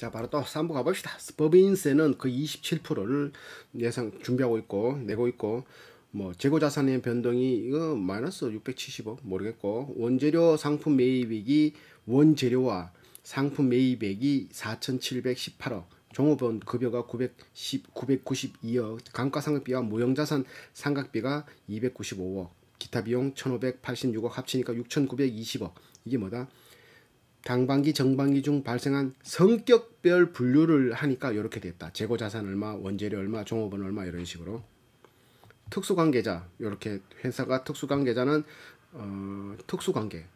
자 바로 또 3부 가봅시다. 법인세는 거 27%를 예상 준비하고 있고 내고 있고 뭐 재고자산의 변동이 이거 마이너스 670억 모르겠고 원재료 상품 매입액이 원재료와 상품 매입액이 4,718억 종업원 급여가 910, 992억 감가상각비와 무형자산 상각비가 295억 기타 비용 1,586억 합치니까 6,920억 이게 뭐다? 당반기, 정반기 중 발생한 성격별 분류를 하니까 이렇게 됐다. 재고 자산 얼마, 원재료 얼마, 종업원 얼마 이런 식으로. 특수관계자 이렇게 회사가 특수관계자는 어, 특수관계,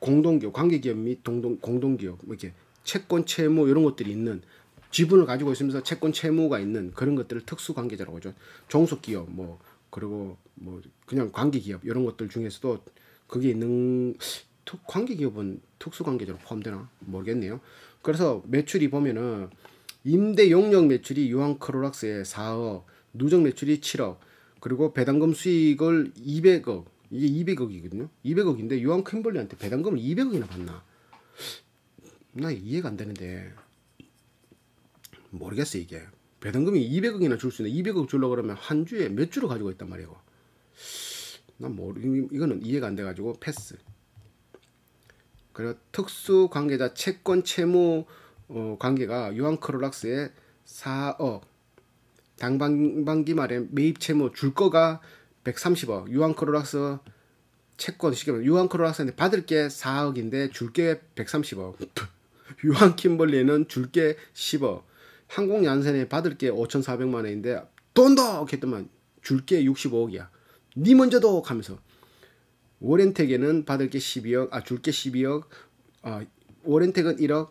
공동기업, 관계기업 및 동동, 공동기업 뭐 이렇게 채권 채무 이런 것들이 있는 지분을 가지고 있으면서 채권 채무가 있는 그런 것들을 특수관계자라고 하죠. 종속기업 뭐 그리고 뭐 그냥 관계기업 이런 것들 중에서도 그게 있는 관계기업은 특수관계자로 포함되나 모르겠네요. 그래서 매출이 보면은 임대 용역 매출이 유한 크로락스에 4억, 누적 매출이 7억, 그리고 배당금 수익을 200억, 이게 200억이거든요. 200억인데 유한 캠벌리한테 배당금을 200억이나 받나? 나 이해가 안 되는데 모르겠어 이게. 배당금이 200억이나 줄 수 있는 200억 줄려 그러면 한 주에 몇 주를 가지고 있단 말이에요. 난 모르 이거는 이해가 안 돼가지고 패스. 그리고 특수 관계자 채권 채무 어, 관계가 요한 크롤락스에 4억 당반기 말에 매입 채무 줄 거가 130억 요한 크롤락스 채권 시켜 말해 요한 크롤락스한테 받을 게 4억인데 줄 게 130억 요한 킴벌리는 줄 게 10억 한국 얀센에 받을 게 5,400만 원인데 돈도 했더만 줄 게 65억이야 니 먼저 도 하면서 워렌텍에는 받을 게 12억, 아, 줄게 12억, 어, 아, 워렌텍은 1억,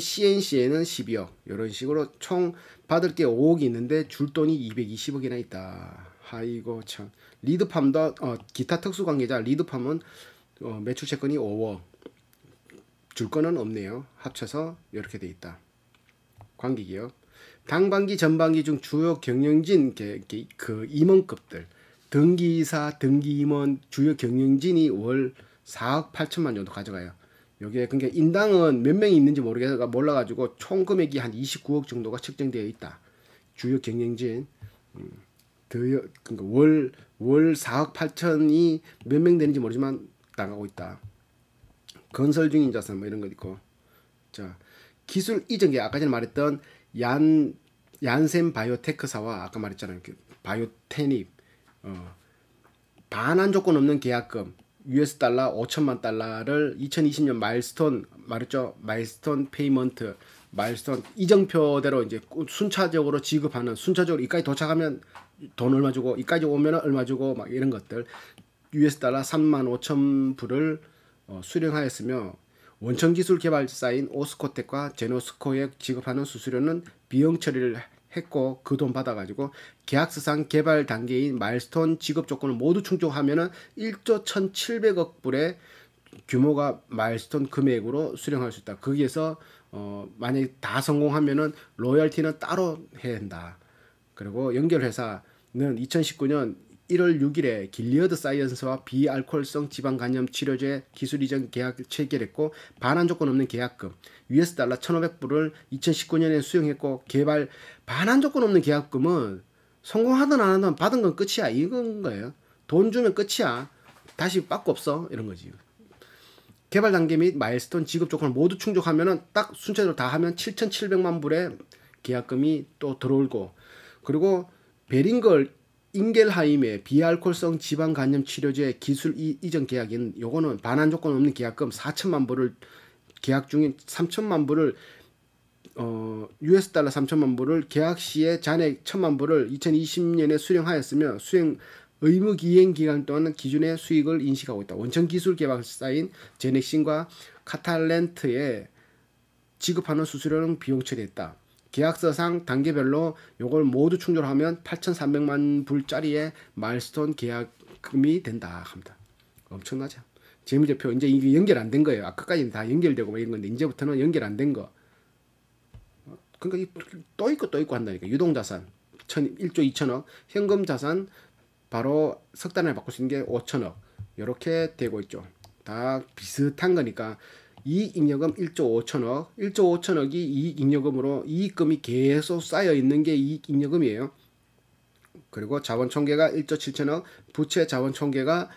CNC에는 12억, 이런 식으로 총 받을 게 5억이 있는데 줄 돈이 220억이나 있다. 아이고, 참. 리드팜도, 어, 기타 특수 관계자 리드팜은 어, 매출 채권이 5억. 줄 거는 없네요. 합쳐서 이렇게 돼 있다. 관계기업. 당반기 전반기 중 주요 경영진 그 임원급들 등기이사, 등기임원, 주요 경영진이 월 4억 8천만 정도 가져가요. 요게 그러니까 인당은 몇 명이 있는지 모르겠어 몰라가지고 총 금액이 한 29억 정도가 측정되어 있다. 주요 경영진 음, 더, 그러니까 월, 월 4억 8천이 몇 명 되는지 모르지만 나가고 있다. 건설 중인 자산 뭐 이런 것 있고 자 기술 이전계 아까 전에 말했던 얀 얀센 바이오테크사와 아까 말했잖아요 그 바이오테닙 어, 반환 조건 없는 계약금 US 달러 5천만 달러를 2020년 마일스톤 말했죠 마일스톤 페이먼트 마일스톤 이정표대로 이제 순차적으로 지급하는 순차적으로 이까지 도착하면 돈 얼마 주고 이까지 오면 얼마 주고 막 이런 것들 US 달러 3만 5천 불을 어, 수령하였으며 원천 기술 개발사인 오스코텍과 제노스코에 지급하는 수수료는 비용 처리를 했고 그 돈 받아가지고 계약서상 개발 단계인 마일스톤 지급 조건을 모두 충족하면은 1조 1,700억 불의 규모가 마일스톤 금액으로 수령할 수 있다. 거기에서 어 만약에 다 성공하면은 로열티는 따로 해야 한다. 그리고 연결회사는 2019년 1월 6일에 길리어드 사이언스와 비알코올성 지방 간염 치료제 기술 이전 계약 체결했고 반환 조건 없는 계약금 US 달러 1,500불을 2019년에 수용했고 개발 반환 조건 없는 계약금은 성공하든 안 하든 받은 건 끝이야 이건 거예요. 돈 주면 끝이야. 다시 받고 없어 이런 거지. 개발 단계 및 마일스톤 지급 조건을 모두 충족하면은 딱 순차적으로 다 하면 7,700만 불의 계약금이 또 들어올고 그리고 베링걸 인겔하임의 비알콜성 지방간염 치료제 기술 이, 전 계약인 요거는 반환 조건 없는 계약금 4천만 불을 계약 중인 3천만 불을 어, US 달러 3천만 불을 계약 시에 잔액 1천만 불을 2020년에 수령하였으며 수행 의무 기행 기간 또한 기준의 수익을 인식하고 있다. 원천 기술 개발사인 제넥신과 카탈렌트에 지급하는 수수료는 비용 처리했다. 계약서상 단계별로 요걸 모두 충족하면 8,300만 불짜리의 마일스톤 계약금이 된다 합니다. 엄청나죠? 재무 대표 이제 이게 연결 안 된 거예요. 아까까지는 다 연결되고 이런 건데 이제부터는 연결 안 된 거. 그러니까 또 있고 또 있고 한다니까 유동 자산 1조 2천억, 현금 자산 바로 석 단을 바꿀 수 있는 게 5천억 이렇게 되고 있죠. 다 비슷한 거니까 이익잉여금 1조 5천억, 1조 5천억이 이익잉여금으로 이익금이 계속 쌓여 있는 게 이익잉여금이에요. 그리고 자본 총계가 1조 7천억, 부채 자본 총계가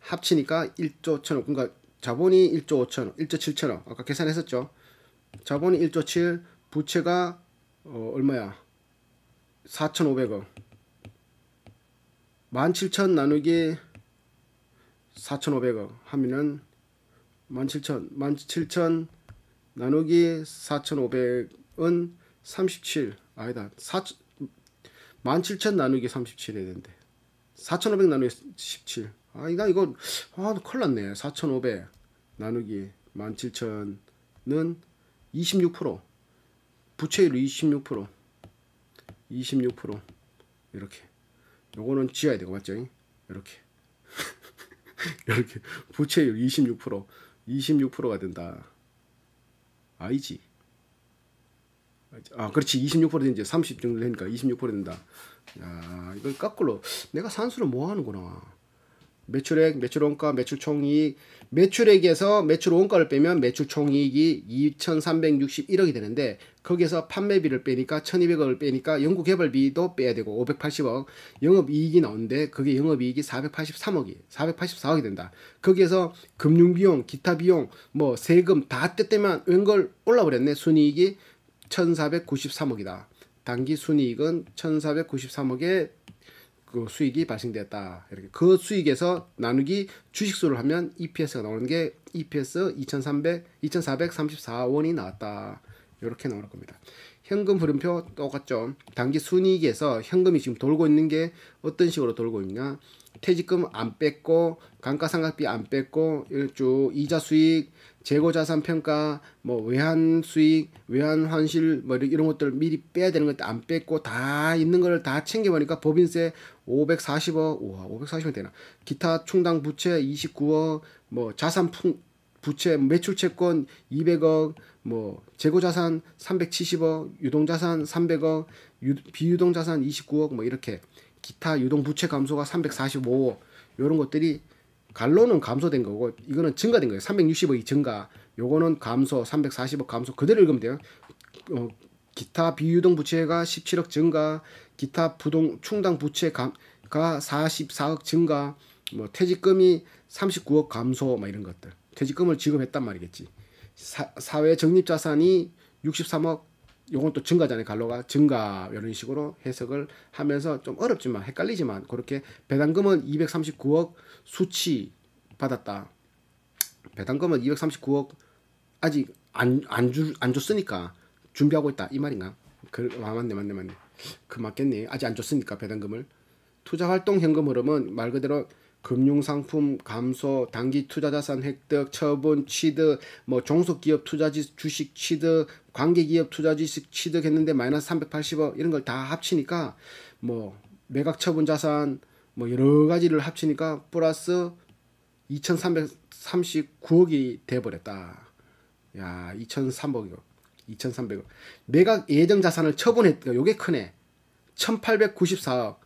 합치니까 1조 5천억 그러니까 자본이 1조 5천억, 1조 7천억. 아까 계산했었죠. 자본이 1조 7, 부채가 어, 얼마야? 4,500억. 17,000 나누기 4,500억 하면은 17,000 17,000 나누기 4,500은 37 아니다 4 17,000 나누기 37 해야 되는데 4,500 나누기 17 아, 이거, 이거, 아, 큰일 났네. 4,500 나누기 17,000은 26%. 부채율 26%. 26%. 이렇게. 요거는 지어야 되고, 맞죠? 이렇게. 이렇게. 부채율 26%. 26%가 된다. 아니지. 아 그렇지 26% 된지 30 정도 되니까 26% 된다. 야 이걸 거꾸로 내가 산수를 뭐 하는구나. 매출액, 매출원가, 매출총이익, 매출액에서 매출원가를 빼면 매출총이익이 2,361억이 되는데 거기에서 판매비를 빼니까 1,200억을 빼니까 연구개발비도 빼야 되고 580억, 영업이익이 나오는데 그게 영업이익이 483억이, 484억이 된다. 거기에서 금융비용, 기타비용, 뭐 세금 다 떼떼면 웬걸 올라버렸네. 순이익이 1,493억이다. 단기 순이익은 1,493억에 그 수익이 발생됐다. 이렇게 그 수익에서 나누기 주식수를 하면 EPS가 나오는 게 EPS 2,300 2,434원이 나왔다. 이렇게 나올 겁니다. 현금 흐름표 똑같죠. 단기 순이익에서 현금이 지금 돌고 있는 게 어떤 식으로 돌고 있냐? 퇴직금 안 뺐고 감가상각비 안 뺐고 일주 이자 수익 재고 자산 평가, 뭐 외환 수익, 외환 환실 뭐 이런 것들 미리 빼야 되는 것도 안 뺐고 다 있는 거를 다 챙겨 보니까 법인세 540억, 우와 540억 되나? 기타 충당 부채 29억, 뭐 자산 풍, 부채 매출 채권 200억, 뭐 재고 자산 370억, 유동 자산 300억, 유, 비유동 자산 29억 뭐 이렇게 기타 유동 부채 감소가 345억 요런 것들이 갈로는 감소된 거고 이거는 증가된 거예요. 360억이 증가. 요거는 감소 340억 감소 그대로 읽으면 돼요. 어, 기타 비유동 부채가 17억 증가, 기타 부동 충당 부채가 44억 증가, 뭐 퇴직금이 39억 감소 막 이런 것들. 퇴직금을 지급했단 말이겠지. 사, 사회 적립 자산이 63억 요건 또 증가잖아요. 갈로가 증가 이런 식으로 해석을 하면서 좀 어렵지만 헷갈리지만 그렇게 배당금은 239억 수치 받았다. 배당금은 239억 아직 안 안주안 안 줬으니까 준비하고 있다 이 말인가? 그 아, 맞네 맞네 맞네. 그 맞겠네. 아직 안 줬으니까 배당금을 투자 활동 현금 흐름은 말 그대로 금융상품 감소, 단기 투자자산 획득, 처분 취득, 뭐 종속기업 투자지 주식 취득, 관계기업 투자지식 취득했는데 마이너스 380억 이런 걸 다 합치니까 뭐 매각 처분 자산 뭐 여러 가지를 합치니까 플러스 2,339억이 돼버렸다. 야 2,300억. 이요 2,300억. 매각 예정 자산을 처분했다. 그러니까 요게 크네. 1,894억.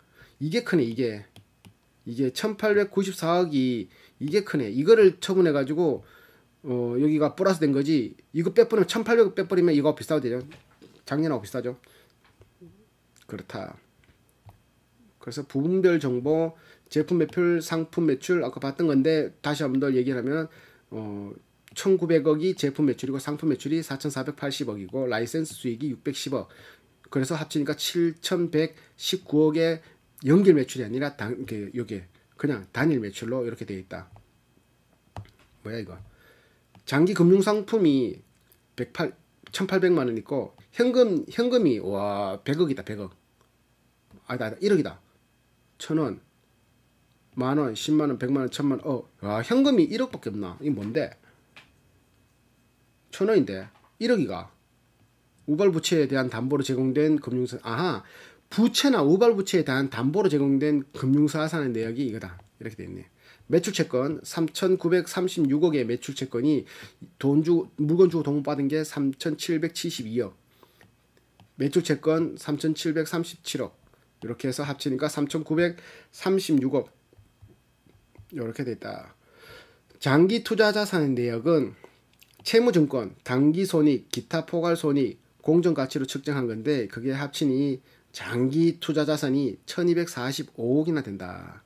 이게 크네, 이게. 이게 1,894억이 이게 크네. 이거를 처분해가지고 어, 여기가 플러스 된 거지 이거 빼버리면 1800 빼버리면 이거 비싸도 되죠 작년하고 비싸죠 그렇다 그래서 부분별 정보 제품 매출 상품 매출 아까 봤던 건데 다시 한 번 더 얘기를 하면 어, 1900억이 제품 매출이고 상품 매출이 4480억이고 라이센스 수익이 610억 그래서 합치니까 7119억의 연결 매출이 아니라 단, 게 요게 그냥 단일 매출로 이렇게 되어 있다 뭐야 이거 장기 금융 상품이 108 1800만 원 있고 현금 현금이 와 100억이다 100억 아니다, 아니다 1억이다 1 0 0 0원 만원 10만원 100만원 1 0 0 0만원 어와 현금이 1억밖에 없나 이게 뭔데 1 0 0 0원인데 1억이가 우발부채에 대한 담보로 제공된 금융사 아하 부채나 우발부채에 대한 담보로 제공된 금융사산의 내역이 이거다 이렇게 돼 있네 매출 채권 3,936억의 매출 채권이 돈 주고 물건 주고 돈 받은 게 3,772억. 매출 채권 3,737억. 이렇게 해서 합치니까 3,936억. 이렇게 됐다. 장기 투자 자산의 내역은 채무증권, 단기손익 기타 포괄손익, 공정가치로 측정한 건데 그게 합치니 장기 투자 자산이 1245억이나 된다.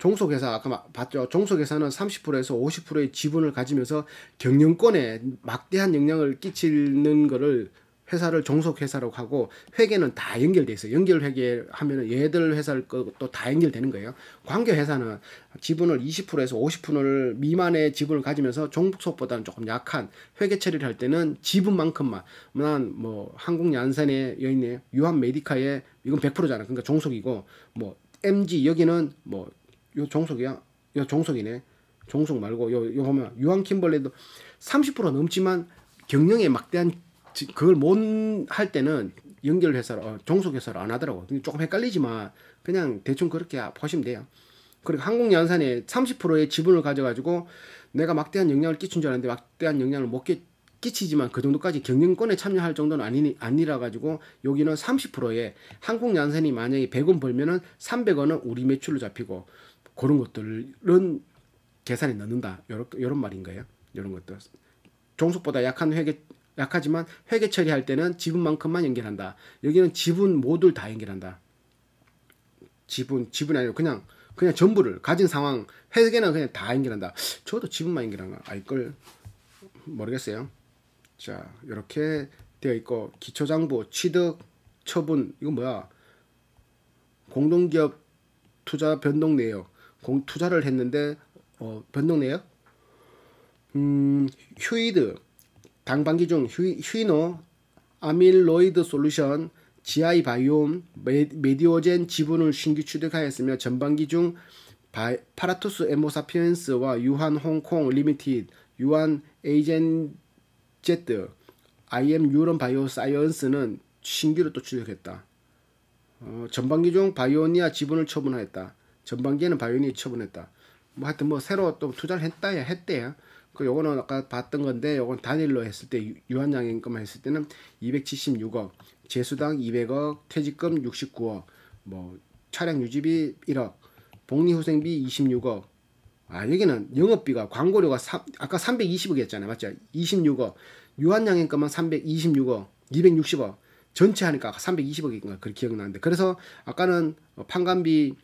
종속회사 아까 봤죠. 종속회사는 30%에서 50%의 지분을 가지면서 경영권에 막대한 영향을 끼치는 거를 회사를 종속회사라고 하고 회계는 다 연결돼 있어요. 연결회계 하면은 얘들 회사를 또다 연결되는 거예요. 관계회사는 지분을 20%에서 50%를 미만의 지분을 가지면서 종속보다는 조금 약한 회계 처리를 할 때는 지분만큼만 난뭐 한국 얀센의 여인의 유한 메디카의 이건 100%잖아. 그러니까 종속이고 뭐 MG 여기는 뭐요 종속이야. 요 종속이네. 종속 말고 요, 요 보면 유한 킴벌레도 30% 넘지만 경영에 막대한 그걸 못 할 때는 연결 회사를 어, 종속 회사를 안 하더라고. 조금 헷갈리지만 그냥 대충 그렇게 보시면 돼요. 그리고 한국연산에 30%의 지분을 가져가지고 내가 막대한 영향을 끼친 줄 알았는데 막대한 영향을 못 끼, 끼치지만 그 정도까지 경영권에 참여할 정도는 아니, 아니라 가지고 여기는 30%에 한국연산이 만약에 100원 벌면은 300원은 우리 매출로 잡히고 그런 것들은 계산에 넣는다. 이런 말인 거예요. 요런 것들. 종속보다 약한 회계 약하지만 회계 처리할 때는 지분만큼만 연결한다. 여기는 지분 모두 다 연결한다. 지분 지분이 아니고 그냥 그냥 전부를 가진 상황 회계는 그냥 다 연결한다. 저도 지분만 연결한가 아이걸 모르겠어요. 자 이렇게 되어 있고 기초장부 취득 처분 이거 뭐야 공동기업 투자 변동 내역 공 투자를 했는데 어, 변동 내역 음, 휴이드 당반기 중 휴, 이노 아밀로이드 솔루션 GI 바이옴 메디오젠 지분을 신규 취득하였으며 전반기 중 바, 파라투스 에모사피엔스와 유한 홍콩 리미티드 유한 에이젠 제트 IM 유런 바이오 사이언스는 신규로 또 취득했다. 어, 전반기 중 바이오니아 지분을 처분하였다. 전반기에는 바이오닉 처분했다. 뭐 하여튼 뭐 새로 또 투자를 했다야 했대요. 그 요거는 아까 봤던 건데 요건 단일로 했을 때 유한양행금만 했을 때는 276억, 재수당 200억, 퇴직금 69억, 뭐 차량 유지비 1억, 복리후생비 26억. 아 여기는 영업비가 광고료가 3, 아까 320억이었잖아요, 맞죠? 26억, 유한양행금만 326억, 260억. 전체 하니까 320억인가 그렇게 기억나는데 그래서 아까는 판관비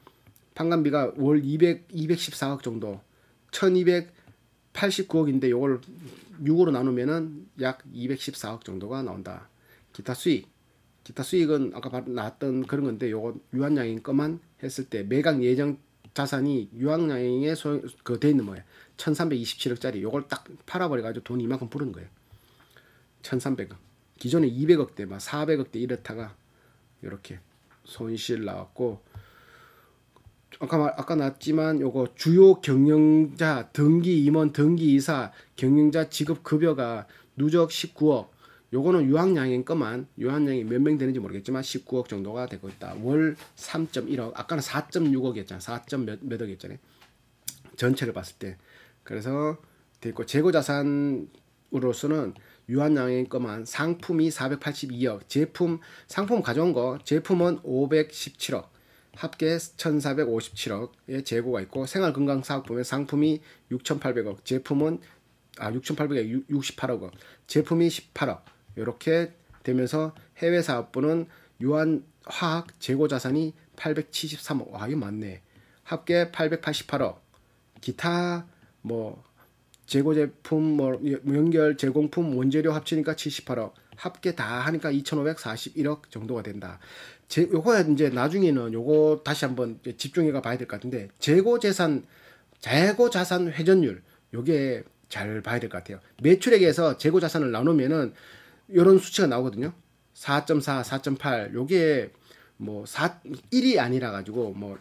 판관비가 월 200, 214억 정도 1289억인데 이걸 6으로 나누면은 약 214억 정도가 나온다. 기타 수익 기타 수익은 아까 나왔던 그런 건데 요거 유한양행 것만 했을 때 매각 예정 자산이 유한양행에 소 그돼 있는 거예요 1327억짜리 요걸 딱 팔아버려가지고 돈이 이만큼 부른 거예요. 1300억 기존에 200억대 막 400억대 이렇다가 이렇게 손실 나왔고 아까 말, 아까 났지만 요거 주요 경영자 등기 임원 등기 이사 경영자 직급 급여가 누적 19억 요거는 유학양인 것만 유학양이 몇 명 되는지 모르겠지만 19억 정도가 되고 있다. 월 3.1억 아까는 4.6억이었잖아. 4 몇억 이었잖아요. 전체를 봤을 때 그래서 됐고 재고 자산으로서는 유한양인 것만 상품이 482억 제품 상품 가져온 거 제품은 517억 합계 1,457억의 재고가 있고 생활건강사업 보면 상품이 6,800억, 제품은 아 6,800억 68억 원, 제품이 18억 이렇게 되면서 해외 사업부는 유한 화학 재고 자산이 873억, 와 이거 많네. 합계 888억, 기타 뭐 재고 제품 뭐 연결 제공품 원재료 합치니까 78억, 합계 다 하니까 2,541억 정도가 된다. 제, 요거 이제 나중에는 요거 다시 한번 집중해가 봐야 될 것 같은데 재고 재산 재고 자산 회전율 요게 잘 봐야 될 것 같아요. 매출액에서 재고 자산을 나누면은 요런 수치가 나오거든요. 4.4, 4.8 요게 뭐 4, 1이 아니라 가지고 뭐뭐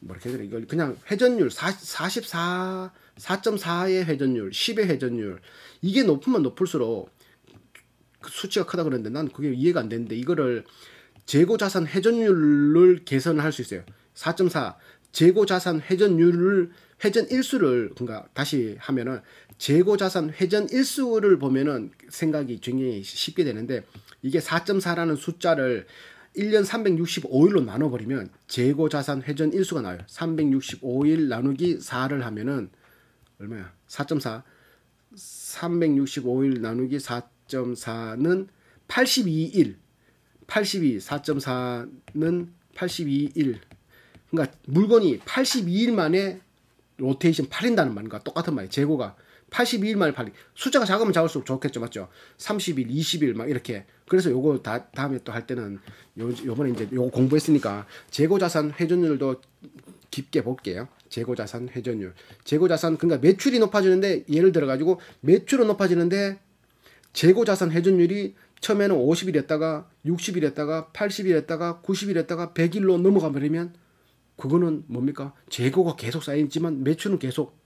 뭐 이렇게 그래 이걸 그냥 회전율 4, 44 4.4의 회전율, 10의 회전율 이게 높으면 높을수록 그 수치가 크다 그러는데 난 그게 이해가 안 되는데 이거를 재고 자산 회전율을 개선할수 있어요. 4.4 재고 자산 회전율을 회전 일수를 그러니까 다시 하면은 재고 자산 회전 일수를 보면은 생각이 굉장히 쉽게 되는데 이게 4.4라는 숫자를 1년 365일로 나눠버리면 재고 자산 회전 일수가 나와요. 365일 나누기 4를 하면은 얼마야? 4.4 365일 나누기 4.4는 82일 82, 4.4는 82, 1. 그러니까 물건이 82일 만에 로테이션 팔린다는 말인가 똑같은 말이에요. 재고가. 82일 만에 팔리 숫자가 작으면 작을수록 좋겠죠. 맞죠? 30일, 20일 막 이렇게. 그래서 요거 다, 다음에 또 할 때는 요, 요번에 이제 요거 공부했으니까 재고 자산 회전율도 깊게 볼게요. 재고 자산 회전율. 재고 자산 그러니까 매출이 높아지는데 예를 들어 가지고 매출은 높아지는데 재고 자산 회전율이 처음에는 50일했다가 60일했다가 80일했다가 90일했다가 100일로 넘어가 버리면 그거는 뭡니까? 재고가 계속 쌓이지만 매출은 계속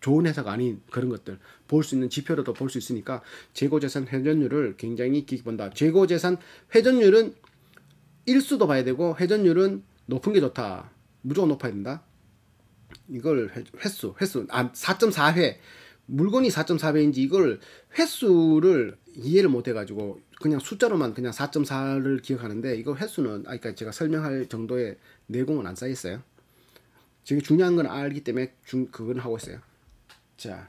좋은 회사가 아닌 그런 것들 볼 수 있는 지표로도 볼 수 있으니까 재고재산 회전율을 굉장히 깊이 본다. 재고재산 회전율은 일수도 봐야 되고 회전율은 높은 게 좋다. 무조건 높아야 된다. 이걸 횟수, 횟수, 아, 4.4회. 물건이 4.4배인지 이걸 횟수를 이해를 못 해가지고 그냥 숫자로만 그냥 4.4를 기억하는데 이거 횟수는 아까 그러니까 제가 설명할 정도의 내공은 안 쌓였어요. 지금 중요한 건 알기 때문에 중, 그건 하고 있어요. 자,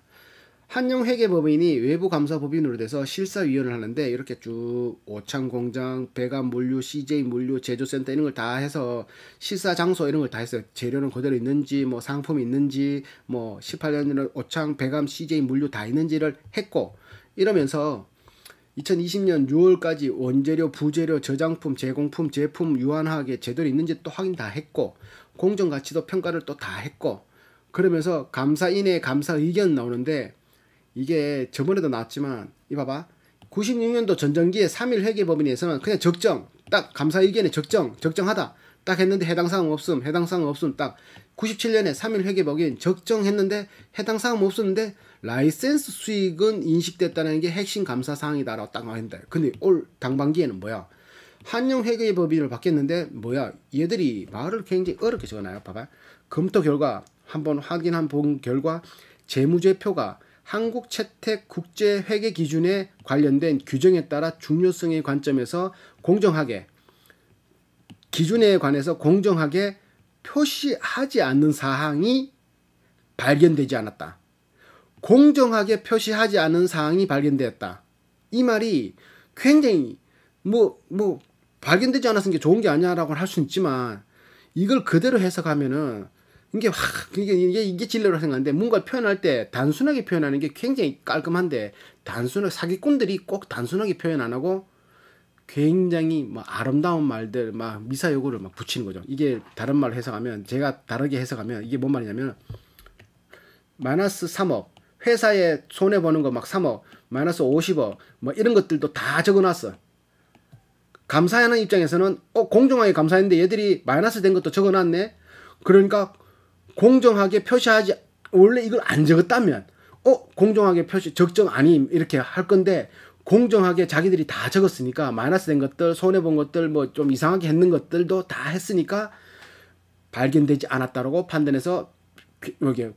한용 회계법인이 외부 감사법인으로 돼서 실사위원을 하는데 이렇게 쭉 오창공장, 배관물류, CJ물류, 제조센터 이런 걸 다 해서 실사 장소 이런 걸 다 했어요. 재료는 그대로 있는지, 뭐 상품이 있는지, 뭐1 8년에 오창, 배감, CJ물류 다 있는지를 했고 이러면서 2020년 6월까지 원재료, 부재료, 저장품, 제공품, 제품 유한하게 제대로 있는지 또 확인 다 했고 공정 가치도 평가를 또 다 했고 그러면서 감사인의 감사 의견 나오는데 이게 저번에도 나왔지만 이 봐봐 96년도 전정기의 3일 회계법인에서는 그냥 적정 딱 감사 의견에 적정 적정하다 딱 했는데 해당 사항 없음 해당 사항 없음 딱 97년에 3일 회계법인 적정했는데 해당 사항 없었는데 라이센스 수익은 인식됐다는 게 핵심 감사 사항이다라고 딱 말했다. 근데 올 당반기에는 뭐야? 한영 회계의 법인을 바뀌었는데 뭐야? 얘들이 말을 굉장히 어렵게 적어놔요. 봐봐. 검토 결과 한번 확인한 본 결과 재무제표가 한국 채택 국제 회계 기준에 관련된 규정에 따라 중요성의 관점에서 공정하게 기준에 관해서 공정하게 표시하지 않는 사항이 발견되지 않았다. 공정하게 표시하지 않은 사항이 발견되었다. 이 말이 굉장히 뭐뭐 뭐 발견되지 않았은 게 좋은 게 아니야라고 할 수 있지만 이걸 그대로 해석하면은 이게 확 이게 이게, 이게 진리로 생각하는데 뭔가 표현할 때 단순하게 표현하는 게 굉장히 깔끔한데 단순하게 사기꾼들이 꼭 단순하게 표현 안 하고 굉장히 뭐 아름다운 말들 막 미사 요구를 막 붙이는 거죠. 이게 다른 말로 해석하면 제가 다르게 해석하면 이게 뭔 말이냐면 마이너스 3억 회사에 손해 보는 거 막 3억, 마이너스 50억 뭐 이런 것들도 다 적어놨어. 감사하는 입장에서는 어 공정하게 감사했는데 얘들이 마이너스 된 것도 적어놨네. 그러니까 공정하게 표시하지 원래 이걸 안 적었다면 어 공정하게 표시 적정 아님 이렇게 할 건데 공정하게 자기들이 다 적었으니까 마이너스 된 것들 손해 본 것들 뭐 좀 이상하게 했는 것들도 다 했으니까 발견되지 않았다라고 판단해서 그, 여기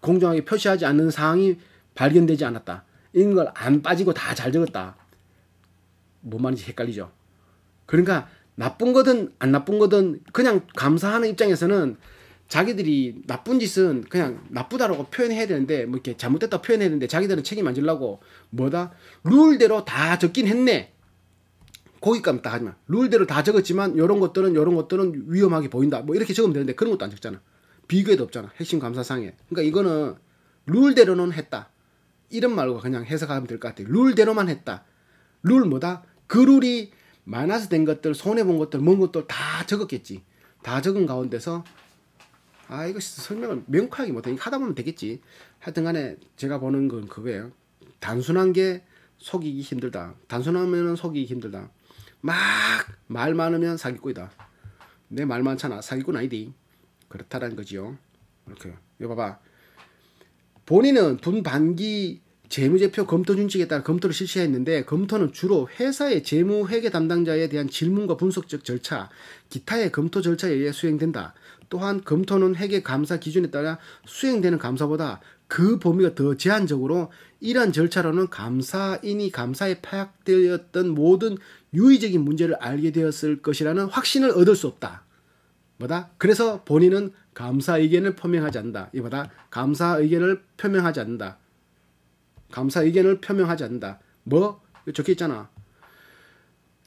공정하게 표시하지 않는 사항이 발견되지 않았다. 이런 걸 안 빠지고 다 잘 적었다. 뭔 말인지 헷갈리죠. 그러니까 나쁜 거든 안 나쁜 거든 그냥 감사하는 입장에서는 자기들이 나쁜 짓은 그냥 나쁘다라고 표현해야 되는데 뭐 이렇게 잘못됐다 표현해야 되는데 자기들은 책임 안 질라고 뭐다 룰대로 다 적긴 했네 거기까다 하지만 룰대로 다 적었지만 이런 것들은 이런 것들은 위험하게 보인다 뭐 이렇게 적으면 되는데 그런 것도 안 적잖아 비교에도 없잖아. 핵심 감사상에. 그러니까 이거는 룰대로는 했다. 이런 말로 그냥 해석하면 될 것 같아. 요 룰대로만 했다. 룰 뭐다? 그 룰이 마이너스 된 것들, 손해본 것들, 뭔 것들 다 적었겠지. 다 적은 가운데서 아 이거 설명을 명확하게 못해. 하다 보면 되겠지. 하여튼 간에 제가 보는 건 그거예요. 단순한 게 속이기 힘들다. 단순하면 속이기 힘들다. 막 말 많으면 사기꾼이다. 내 말 많잖아. 사기꾼 아이디. 그렇다는 라 거지요. 이렇게 이 봐봐. 본인은 분반기 재무제표 검토 준칙에 따라 검토를 실시했는데 검토는 주로 회사의 재무 회계 담당자에 대한 질문과 분석적 절차, 기타의 검토 절차에 의해 수행된다. 또한 검토는 회계 감사 기준에 따라 수행되는 감사보다 그 범위가 더 제한적으로 이러한 절차로는 감사인이 감사에 파악되었던 모든 유의적인 문제를 알게 되었을 것이라는 확신을 얻을 수 없다. 뭐다? 그래서 본인은 감사 의견을 표명하지 않는다. 이보다 감사 의견을 표명하지 않는다. 감사 의견을 표명하지 않는다. 뭐? 적혀 있잖아.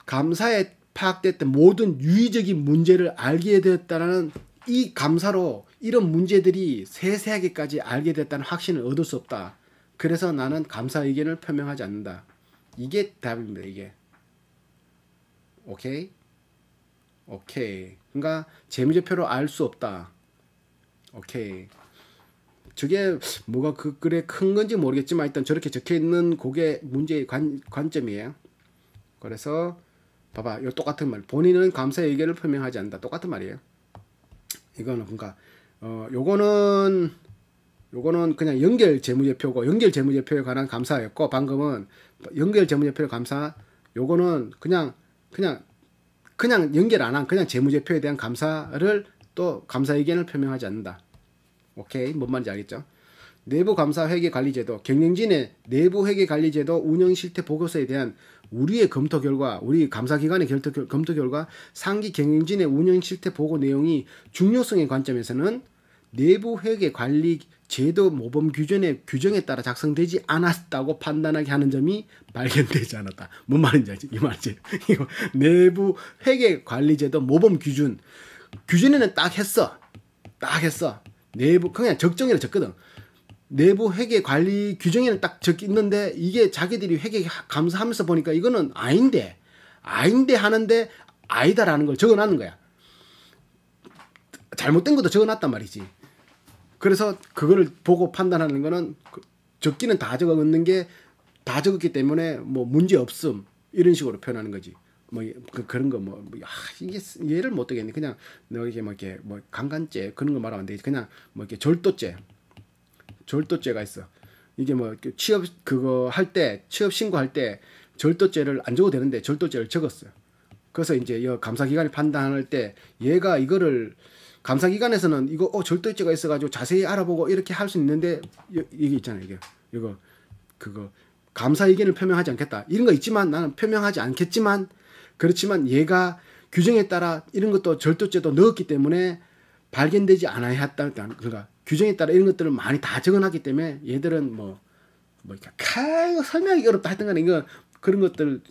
감사에 파악됐던 모든 유의적인 문제를 알게 되었다는 이 감사로 이런 문제들이 세세하게까지 알게 됐다는 확신을 얻을 수 없다. 그래서 나는 감사 의견을 표명하지 않는다. 이게 답입니다. 이게. 오케이? 오케이. 그러니까 재무제표로 알 수 없다. 오케이. 저게 뭐가 그 글에 큰 건지 모르겠지만 일단 저렇게 적혀 있는 그게 문제의 관, 관점이에요. 그래서 봐봐. 이 똑같은 말. 본인은 감사의 의견을 표명하지 않는다. 똑같은 말이에요. 이거는 그러니까 어 요거는 요거는 그냥 연결 재무제표고 연결 재무제표에 관한 감사였고 방금은 연결 재무제표 감사 요거는 그냥 그냥 그냥 연결 안 한 그냥 재무제표에 대한 감사를 또 감사 의견을 표명하지 않는다. 오케이 뭔 말인지 알겠죠? 내부 감사 회계 관리 제도 경영진의 내부 회계 관리 제도 운영 실태 보고서에 대한 우리의 검토 결과 우리 감사 기관의 결토, 검토 결과 상기 경영진의 운영 실태 보고 내용이 중요성의 관점에서는 내부 회계 관리 제도 모범 규정의 규정에 따라 작성되지 않았다고 판단하게 하는 점이 발견되지 않았다. 뭔 말인지 알지? 이 말이지. 내부 회계 관리 제도 모범 규준. 규준에는 딱 했어. 딱 했어. 내부, 그냥 적정이라 적거든. 내부 회계 관리 규정에는 딱 적 있는데 이게 자기들이 회계 감사하면서 보니까 이거는 아닌데, 아닌데 하는데 아니다라는 걸 적어놨는 거야. 잘못된 것도 적어놨단 말이지. 그래서 그거를 보고 판단하는 거는 그 적기는 다 적어 넣는 게 다 적었기 때문에 뭐 문제 없음 이런 식으로 표현하는 거지. 뭐 그, 런 거뭐 아, 뭐, 이게 이를못 되겠네. 그냥 너 이게 뭐 이렇게 뭐 강간죄 그런 거 말하면 안 되지. 그냥 뭐 이렇게 절도죄. 절도죄가 있어. 이게 뭐 취업 그거 할 때 취업 신고할 때 절도죄를 안 적어도 되는데 절도죄를 적었어요. 그래서 이제 이 감사기관이 판단할 때 얘가 이거를 감사기관에서는 이거 어 절도죄가 있어가지고 자세히 알아보고 이렇게 할 수 있는데 이게 있잖아요 이게 이거 그거 감사 의견을 표명하지 않겠다 이런 거 있지만 나는 표명하지 않겠지만 그렇지만 얘가 규정에 따라 이런 것도 절도죄도 넣었기 때문에 발견되지 않아야 했다 그러니까 규정에 따라 이런 것들을 많이 다 적어놨기 때문에 얘들은 뭐뭐 뭐 이렇게 설명하 어렵다 하여튼 간 이거 그런 것들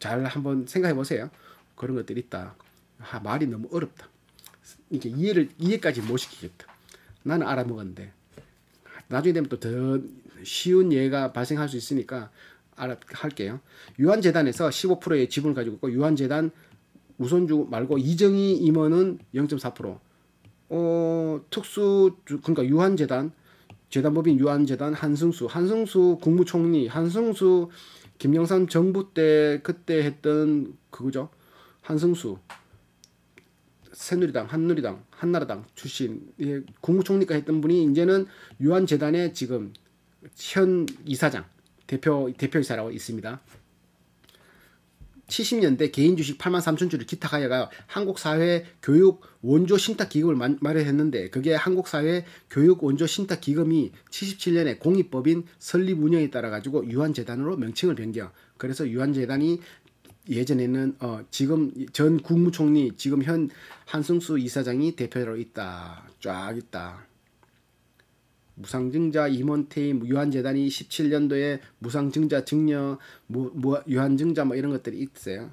잘 한번 생각해 보세요 그런 것들이 있다 아, 말이 너무 어렵다 이게 이해를 이해까지 못 시키겠다. 나는 알아먹었는데 나중에 되면 또 더 쉬운 예가 발생할 수 있으니까 알아 할게요. 유한재단에서 15%의 지분을 가지고 있고 유한재단 우선주 말고 이정희 임원은 0.4%. 어 특수 그러니까 유한재단 재단법인 유한재단 한승수 한승수 국무총리 한승수 김영삼 정부 때 그때 했던 그거죠. 한승수 새누리당, 한누리당, 한나라당 출신 예, 국무총리가 했던 분이 이제는 유한재단의 지금 현 이사장 대표 대표이사라고 있습니다. 70년대 개인 주식 8만 3천 주를 기탁하여가 한국 사회 교육 원조 신탁 기금을 마, 마련했는데 그게 한국 사회 교육 원조 신탁 기금이 77년에 공익법인 설립 운영에 따라 가지고 유한 재단으로 명칭을 변경. 그래서 유한 재단이 예전에는 어, 지금 전 국무총리 지금 현 한승수 이사장이 대표로 있다. 쫙 있다. 무상증자 임원퇴임 유한재단이 17년도에 무상증자 증여 무, 무, 유한증자 뭐 이런 것들이 있어요.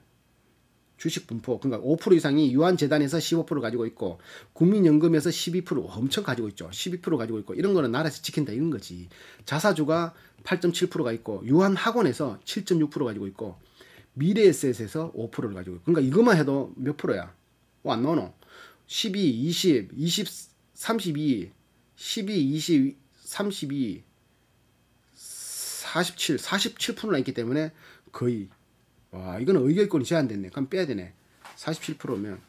주식 분포 그러니까 5% 이상이 유한재단에서 15% 가지고 있고 국민연금에서 12% 엄청 가지고 있죠. 12% 가지고 있고 이런 거는 나라에서 지킨다 이런 거지. 자사주가 8.7%가 있고 유한학원에서 7.6% 가지고 있고 미래에셋에서 5%를 가지고 그러니까 이것만 해도 몇 프로야? 안 나오노? 12, 20, 20, 32, 12, 20, 32, 47, 47%나 있기 때문에 거의 와 이건 의결권이 제한됐네. 그럼 빼야 되네. 47%면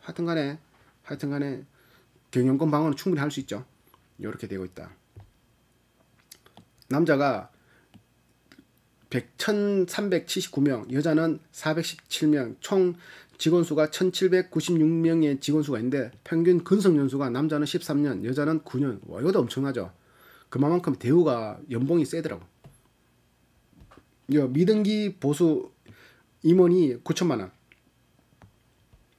하여튼간에 하여튼간에 경영권 방어는 충분히 할 수 있죠. 이렇게 되고 있다. 남자가 1,379명, 여자는 417명, 총 직원 수가 1,796명의 직원 수가 있는데 평균 근속 연수가 남자는 13년, 여자는 9년. 와, 이것도 엄청나죠. 그만큼 대우가 연봉이 세더라고. 요 미등기 보수 임원이 9천만 원.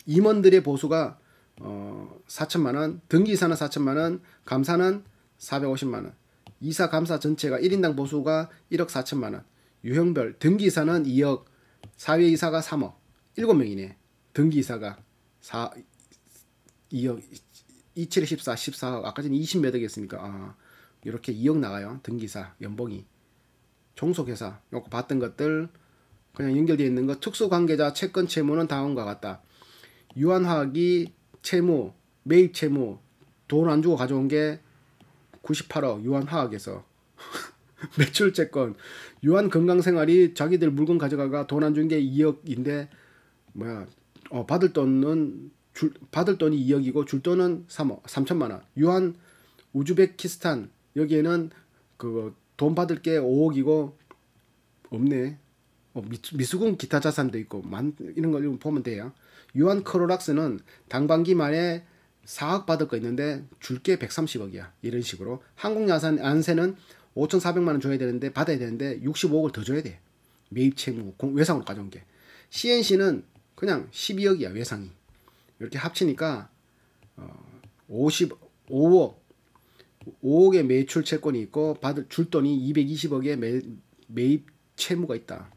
임원들의 보수가 어 4천만 원, 등기 이사는 4천만 원, 감사는 450만 원. 이사 감사 전체가 1인당 보수가 1억 4천만 원. 유형별 등기이사는 2억, 사회이사가 3억, 7명이네. 등기이사가 4, 2억, 2 7 14, 14억, 아까 전에 20몇 억이었으니까 아, 이렇게 2억 나가요. 등기사 연봉이. 종속회사, 요거 봤던 것들, 그냥 연결되어 있는 거 특수관계자 채권 채무는 다음과 같다. 유한화학이 채무, 매입 채무, 돈 안 주고 가져온 게 98억 유한화학에서 매출채권, 유한 건강생활이 자기들 물건 가져가가 돈안준게 2억인데 뭐야 어, 받을 돈은 줄, 받을 돈이 2억이고 줄 돈은 3억 3천만 원. 유한 우즈베키스탄 여기에는 그 돈 받을 게 5억이고 없네. 어, 미수금 기타 자산도 있고 만, 이런 걸 보면 돼요. 유한 크로락스는 당반기 말에 4억 받을 거 있는데 줄게 130억이야. 이런 식으로. 한국 야산 안세는 5,400만 원 줘야 되는데 받아야 되는데 65억을 더 줘야 돼. 매입 채무 외상으로 가져온 게. CNC는 그냥 12억이야 외상이. 이렇게 합치니까 어, 55억 5억의 매출 채권이 있고 받을 줄 돈이 220억의 매, 매입 채무가 있다.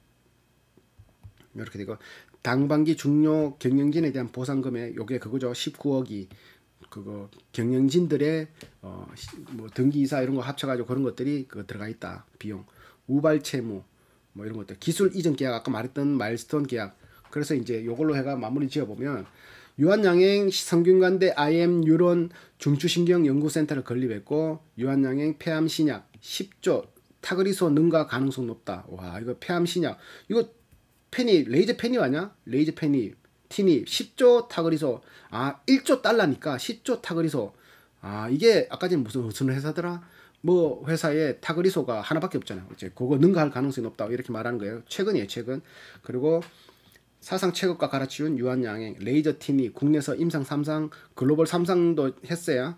이렇게 되고 당반기 중요 경영진에 대한 보상금액 요게 그거죠. 19억이 그거 경영진들의 어, 뭐 등기이사 이런 거 합쳐가지고 그런 것들이 그 들어가 있다 비용 우발 채무 뭐 이런 것들 기술 이전 계약 아까 말했던 마일스톤 계약 그래서 이제 요걸로 해가 마무리 지어 보면 유한양행 성균관대 IM 유론 중추신경연구센터를 건립했고 유한양행 폐암신약 10조 타그리소 능가 가능성 높다. 와 이거 폐암신약 이거 펜이 레이저 펜이 왔냐 레이저 펜이 티니 10조 타그리소 아 1조 달러니까 10조 타그리소 아 이게 아까 전에 무슨 무슨 회사더라 뭐 회사에 타그리소가 하나밖에 없잖아요 이제 그거 능가할 가능성이 높다 이렇게 말하는 거예요 최근이에요 최근 그리고 사상 최고가 갈아치운 유한양행 레이저 티니 국내에서 임상 3상 글로벌 3상도 했어요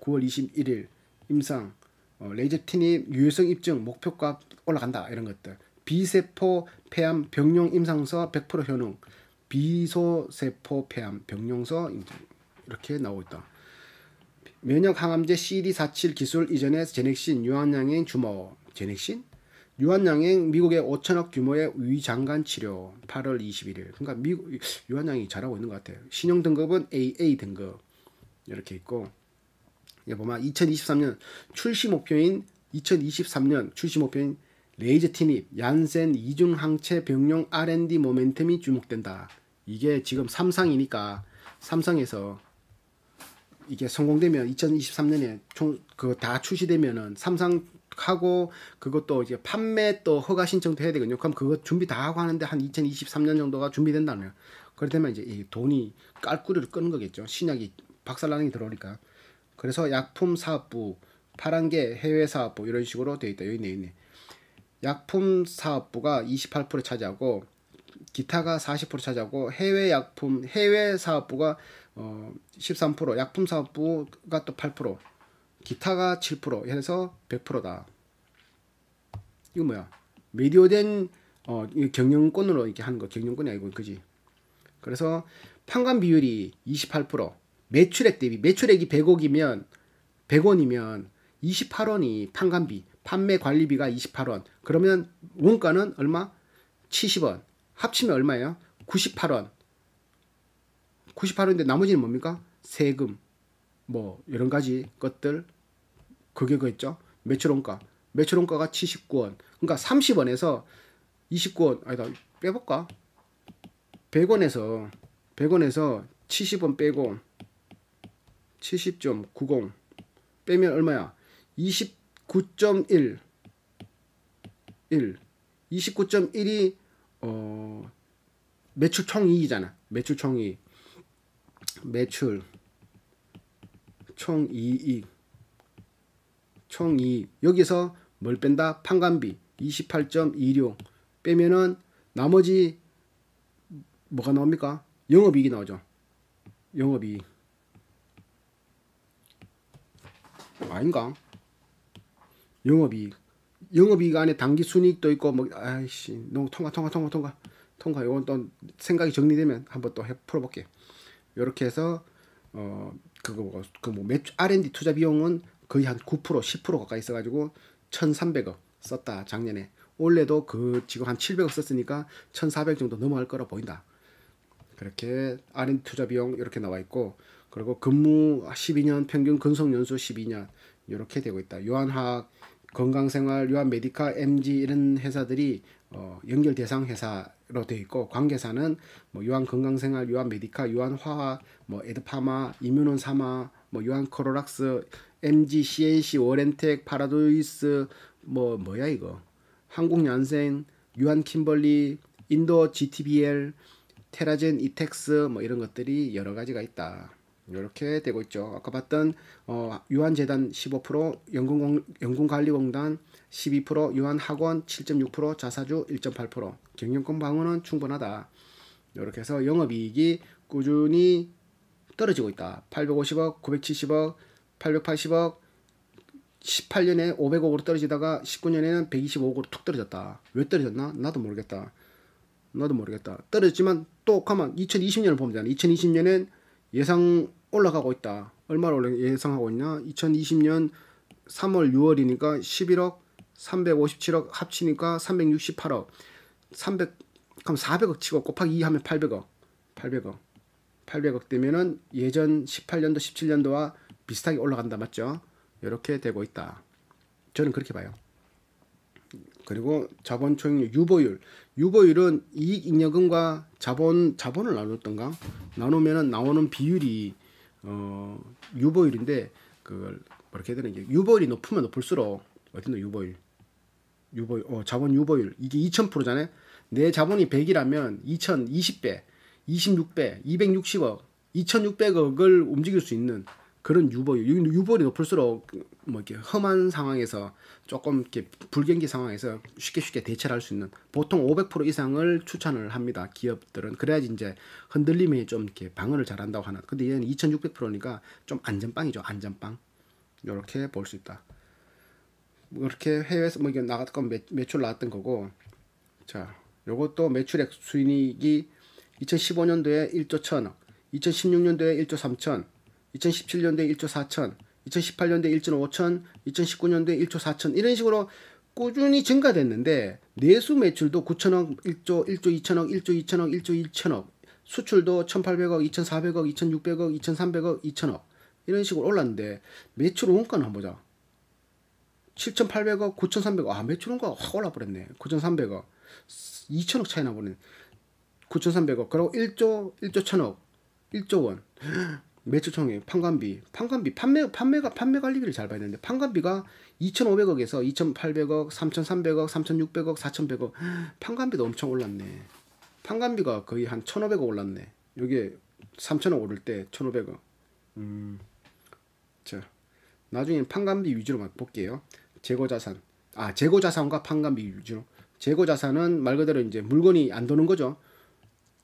9월 21일 임상 어, 레이저 티니 유효성 입증 목표값 올라간다 이런 것들 비세포 폐암 병용 임상서 100% 효능 비소세포 폐암 병용서 이렇게 나오고 있다. 면역 항암제 CD47 기술 이전에 제넥신 유한양행 주모 제넥신 유한양행 미국의 5천억 규모의 위장관 치료 8월 21일 그러니까 미국 유한양이 잘하고 있는 것 같아요. 신용 등급은 AA 등급 이렇게 있고 예, 보면 2023년 출시 목표인 2023년 출시 목표인 레이저 티닙 얀센 이중 항체 병용 R&D 모멘텀이 주목된다. 이게 지금 삼성이니까 삼성에서 이게 성공되면 2023년에 총 그 다 출시되면은 삼성하고 그것도 이제 판매 또 허가 신청도 해야 되거든요. 그럼 그거 준비 다 하고 하는데 한 2023년 정도가 준비된다면 그렇다면 이제 이 돈이 깔꾸리를 끄는 거겠죠. 신약이 박살나는 게 들어오니까. 그래서 약품 사업부 파란 게 해외 사업부 이런 식으로 되어 있다. 여기 내 있네. 약품 사업부가 28% 차지하고 기타가 40% 차지하고 해외 약품 해외 사업부가 어13% 약품 사업부가 또8% 기타가 7% 해서 100%다. 이거 뭐야? 미디어된 어 경영권으로 이렇게 하는 거 경영권이 아니고 그지? 그래서 판관 비율이 28% 매출액 대비 매출액이 100억이면 100원이면 28원이 판관비 판매 관리비가 28원 그러면 원가는 얼마? 70원 합치면 얼마예요? 98원. 98원인데 나머지는 뭡니까? 세금, 뭐 여러 가지 것들 그게 그랬죠 매출원가. 매출원가가 79원. 그러니까 30원에서 29원 아니다 빼볼까? 100원에서 100원에서 70원 빼고 70.90 빼면 얼마야? 29.1 1 29.1이 어 매출 총이익이잖아. 매출 총이 매출 총이익. 총이 여기서 뭘 뺀다? 판관비 28.26 빼면은 나머지 뭐가 나옵니까? 영업이익이 나오죠. 영업이익. 아닌가? 영업이익. 영업이익 안에 단기 순이익도 있고 뭐 아이씨 너무 통과 통과 통과 통과 통과 요건 또 생각이 정리되면 한번 또해 풀어볼게요 렇게 해서 어 그거 뭐, 그뭐 매출 R&D 투자 비용은 거의 한 9% 10% 가까이 있어가지고 1300억 썼다 작년에 올해도 그 지금 한 700억 썼으니까 1400 정도 넘어갈 거라 보인다 그렇게 R&D 투자 비용 이렇게 나와 있고 그리고 근무 12년 평균 근속 연수 12년 이렇게 되고 있다 요한학 건강생활, 유한 메디카, MG 이런 회사들이 어, 연결 대상 회사로 되어 있고 관계사는 뭐 유한 건강생활, 유한 메디카, 유한 화화뭐 에드파마, 이뮨온 사마, 뭐 유한 코로락스, MG, CNC, 오렌텍, 파라도이스 뭐 뭐야 이거 한국연생, 유한 킴벌리, 인도 GTBL, 테라젠 이텍스 뭐 이런 것들이 여러 가지가 있다. 이렇게 되고 있죠. 아까 봤던 어, 유한재단 15%, 연금공, 연금관리공단 12%, 유한학원 7.6%, 자사주 1.8%, 경영권 방어는 충분하다. 이렇게 해서 영업이익이 꾸준히 떨어지고 있다. 850억, 970억, 880억, 18년에 500억으로 떨어지다가 19년에는 125억으로 툭 떨어졌다. 왜 떨어졌나? 나도 모르겠다. 나도 모르겠다. 떨어졌지만 또 가만 2020년을 보면 되잖아. 2020년엔 예상 올라가고 있다. 얼마로 올라 예상하고 있냐? 2020년 3월 6월이니까 11억 357억 합치니까 368억 300 그럼 400억 치고 곱하기 2 하면 800억 800억 800억 되면은 예전 18년도 17년도와 비슷하게 올라간다 맞죠? 이렇게 되고 있다. 저는 그렇게 봐요. 그리고 자본 총액 유보율. 유보율은 이익 잉여금과 자본 자본을 나눴던가 나누면은 나오는 비율이 어 유보율인데 그걸 그렇게 되는 게 유보율이 높으면 높을수록 어딨노 유보율. 유보율 어 자본 유보율 이게 2000%잖아요. 내 자본이 100이라면 2020배, 26배, 260억, 2600억을 움직일 수 있는 그런 유보율. 유보율이 높을수록 뭐 이렇게 험한 상황에서 조금 이렇게 불경기 상황에서 쉽게 쉽게 대체를 할 수 있는 보통 500% 이상을 추천을 합니다. 기업들은 그래야지 이제 흔들림에 좀 이렇게 방어를 잘한다고 하는. 근데 얘는 2,600%니까 좀 안전빵이죠. 안전빵. 이렇게 볼 수 있다. 뭐 이렇게 해외에서 뭐 이게 나갔던 매, 매출 나왔던 거고. 자, 요것도 매출액 수익이 2015년도에 1조 1천억, 2016년도에 1조 3천, 2017년도에 1조 4천. 2 0 1 8년도에 1조 5천, 2 0 1 9년도에 1조 4천 이런 식으로 꾸준히 증가됐는데 내수 매출도 9천억, 1조, 1조 2천억, 1조 2천억, 1조 1천억 수출도 1,800억, 2,400억, 2,600억, 2,300억, 2천억 이런 식으로 올랐는데 매출 원가는 한번 보자. 7,800억, 9,300억. 아, 매출 원가가 확 올라버렸네. 9,300억. 2천억 차이 나버린 9,300억. 그리고 1조, 1조 1 천억. 1조 원. 매출총액, 판관비, 판관비 판매 판매가 판매 관리비를 잘 봐야 되는데 판관비가 2,500억에서 2,800억, 3,300억, 3,600억, 4,100억 판관비도 엄청 올랐네. 판관비가 거의 한 1,500억 올랐네. 이게 3,000억 오를 때 1,500억. 음. 자. 나중에 판관비 위주로 막 볼게요. 재고 자산. 아, 재고 자산과 판관비 위주로. 재고 자산은 말 그대로 이제 물건이 안 도는 거죠.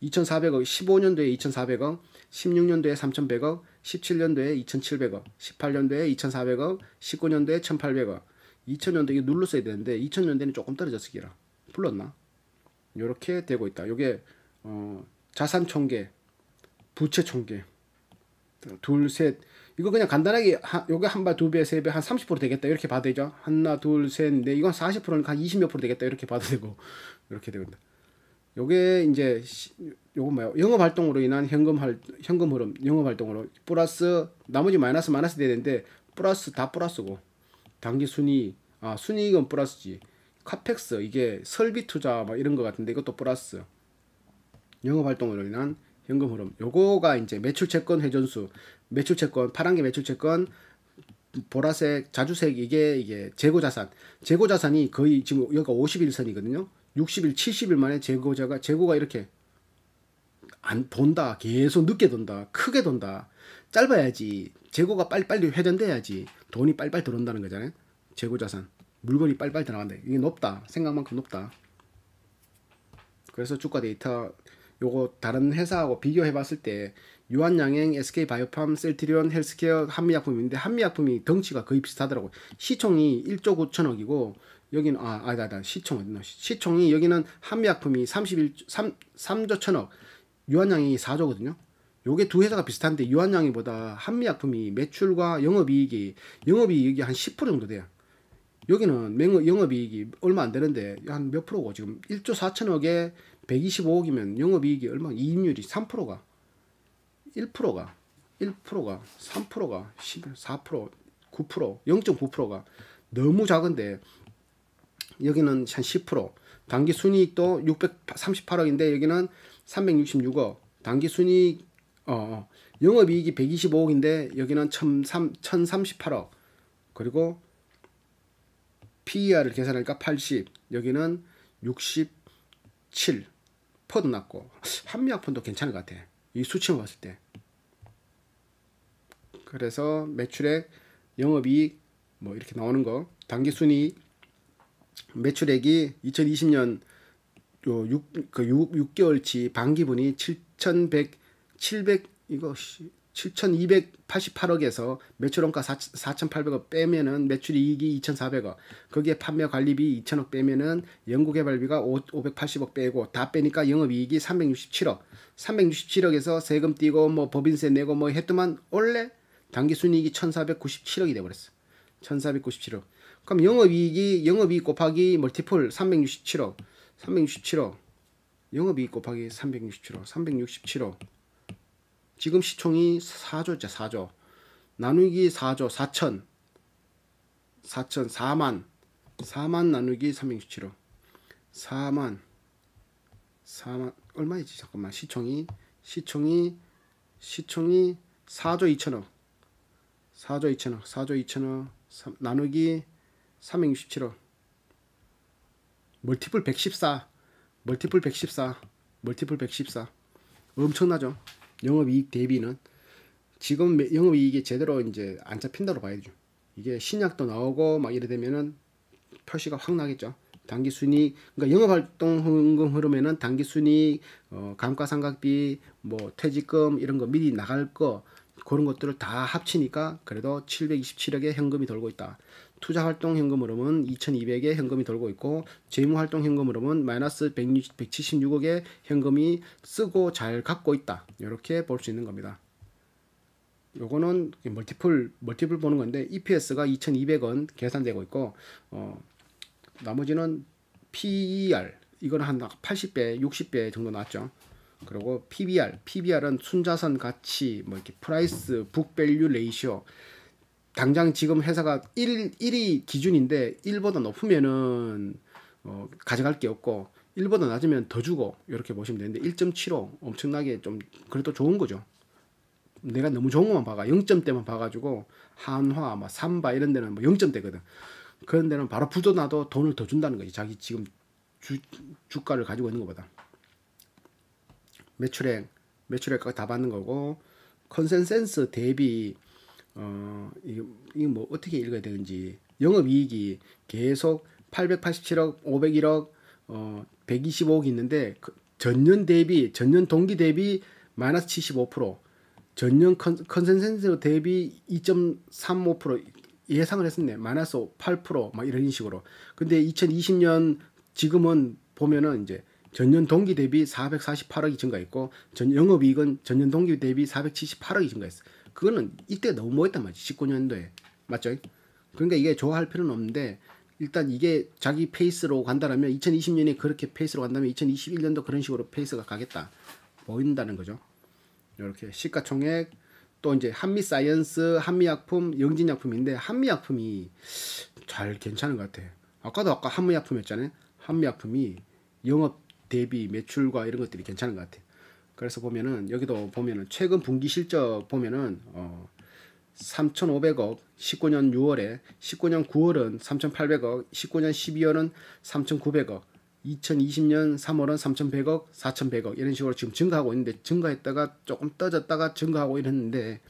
2,400억, 15년도에 2,400억, 16년도에 3,100억, 17년도에 2,700억, 18년도에 2,400억, 19년도에 1,800억, 2000년도 에 이게 눌러 써야 되는데 2000년대는 조금 떨어졌어 기라 불렀나? 요렇게 되고 있다. 요게 어, 자산 총계, 부채 총계, 둘, 셋. 이거 그냥 간단하게 하, 요게 한 발, 두 배, 세 배, 한 30% 되겠다. 이렇게 봐도 되죠. 하나, 둘, 셋, 넷. 이건 40%니까 한 20몇 프로 되겠다. 이렇게 봐도 되고. 이렇게 되고 있다. 요게 이제 요거 뭐야 영업 활동으로 인한 현금 할 현금 흐름 영업 활동으로 플러스 나머지 마이너스 마이너스 되는데 플러스 다 플러스고 단기 순이 아 순이익은 플러스지 카펙스 이게 설비 투자 막 이런 거 같은데 이것도 플러스 영업 활동으로 인한 현금 흐름 요거가 이제 매출 채권 회전수 매출 채권 파란 게 매출 채권 보라색 자주색 이게 이게 재고 자산 재고 자산이 거의 지금 여기가 5일선이거든요 60일, 70일 만에 재고자가 재고가 이렇게 안 돈다. 계속 늦게 돈다. 크게 돈다. 짧아야지. 재고가 빨리빨리 회전돼야지. 돈이 빨빨 리리 들어온다는 거잖아요. 재고 자산. 물건이 빨빨 리리 들어간다. 이게 높다. 생각만큼 높다. 그래서 주가 데이터 요거 다른 회사하고 비교해 봤을 때 유한양행, SK바이오팜, 셀트리온, 헬스케어, 한미약품인데 한미약품이 덩치가 거의 비슷하더라고요. 시총이 1조 9천억이고 여기는 아, 아니다, 아니다. 시청 어디나 시청이 여기는 한미약품이 31 3 3조 천억, 유한양이 4조거든요. 요게 두 회사가 비슷한데 유한양이보다 한미약품이 매출과 영업이익이 영업이익이 한 10% 정도 돼요. 여기는 영업이익이 얼마 안 되는데 한 몇 프로고 지금 1조 4천억에 125억이면 영업이익이 얼마 이익률이 3%가 1%가 1%가 3%가 14% 9% 0.9%가 너무 작은데 여기는 한 10%, 단기 순이익도 638억인데 여기는 366억, 단기 순이익 어, 어. 영업이익이 125억인데 여기는 1038억, 그리고 PER을 계산하니까 80, 여기는 67, 퍼도 낮고 한미약품도 괜찮을 것 같아. 이 수치만 봤을 때. 그래서 매출액, 영업이익 뭐 이렇게 나오는 거, 단기순이익 매출액이 2020년 요 6, 그 6, 개월치 반기분이 7,100, 700, 이거, 7,288억에서 매출원가 4,800억 빼면은 매출이익이 2,400억, 거기에 판매 관리비 2,000억 빼면은 연구개발비가 580억 빼고 다 빼니까 영업이익이 367억, 367억에서 세금 띄고 뭐 법인세 내고 뭐 했더만 원래 단기순이익이 1,497억이 돼버렸어. 1,497억. 그럼 영업이익이 영업이익 곱하기 멀티플 367억 367억 영업이익 곱하기 367억 367억 지금 시총이 4조째 4조 나누기 4조 4천 4천 4만 4만 나누기 367억 4만 4만 얼마이지 잠깐만 시총이 시총이 시총이 4조 2천억 4조 2천억 4조 2천억 3, 나누기 367원 멀티플 114 멀티플 114 멀티플 114 엄청나죠 영업이익 대비는 지금 영업이익이 제대로 이제 안 잡힌다고 봐야죠 이게 신약도 나오고 막 이래 되면은 표시가 확 나겠죠 단기순이익 그러니까 영업활동헌금 흐름에는 단기순이익 어, 감가상각비 뭐 퇴직금 이런 거 미리 나갈 거 그런 것들을 다 합치니까 그래도 727억의 현금이 돌고 있다 투자 활동 현금으로는 2,200의 현금이 돌고 있고 재무 활동 현금으로는 마이너스 160, 176억의 현금이 쓰고 잘 갖고 있다. 이렇게 볼 수 있는 겁니다. 요거는 멀티플 멀티플 보는 건데 EPS가 2,200원 계산되고 있고 어 나머지는 PER 이건 한 80배, 60배 정도 나왔죠. 그리고 PBR, PBR은 순자산 가치, 뭐 이렇게 프라이스, 북밸류 레이시오 당장 지금 회사가 1, 1위 기준인데 1보다 높으면은 어, 가져갈 게 없고 1보다 낮으면 더 주고 이렇게 보시면 되는데 1.75 엄청나게 좀 그래도 좋은 거죠. 내가 너무 좋은 것만 봐가 0점대만 봐가지고 한화, 막 뭐 삼바 이런 데는 뭐 0점대거든. 그런 데는 바로 부도나도 돈을 더 준다는 거지. 자기 지금 주, 주가를 가지고 있는 것보다. 매출액, 매출액까다 받는 거고 컨센센스 대비 어, 이게, 이게 뭐 어떻게 읽어야 되는지 영업이익이 계속 887억, 501억, 어, 125억 있는데 그 전년 대비, 전년 동기 대비 마이너스 75%, 전년 컨, 컨센서스 대비 2.35% 예상을 했었네. 마이너스 8%막 이런 식으로. 근데 2020년 지금은 보면은 이제 전년 동기 대비 448억이 증가했고 전 영업이익은 전년 동기 대비 478억이 증가했어. 요 그거는 이때 너무 멋있단 말이지 19년도에 맞죠? 그러니까 이게 좋아할 필요는 없는데 일단 이게 자기 페이스로 간다라면 2020년에 그렇게 페이스로 간다면 2021년도 그런 식으로 페이스가 가겠다 보인다는 거죠. 이렇게 시가총액 또 이제 한미 사이언스, 한미약품, 영진약품인데 한미약품이 잘 괜찮은 것 같아. 아까도 아까 한미약품했잖아요 한미약품이 영업 대비 매출과 이런 것들이 괜찮은 것 같아. 그래서 보면은 여기도 보면은 최근 분기 실적 보면은 어 3,500억, 19년 6월에, 19년 9월은 3,800억, 19년 12월은 3,900억, 2020년 3월은 3,100억, 4,100억 이런 식으로 지금 증가하고 있는데 증가했다가 조금 떠졌다가 증가하고 이랬는데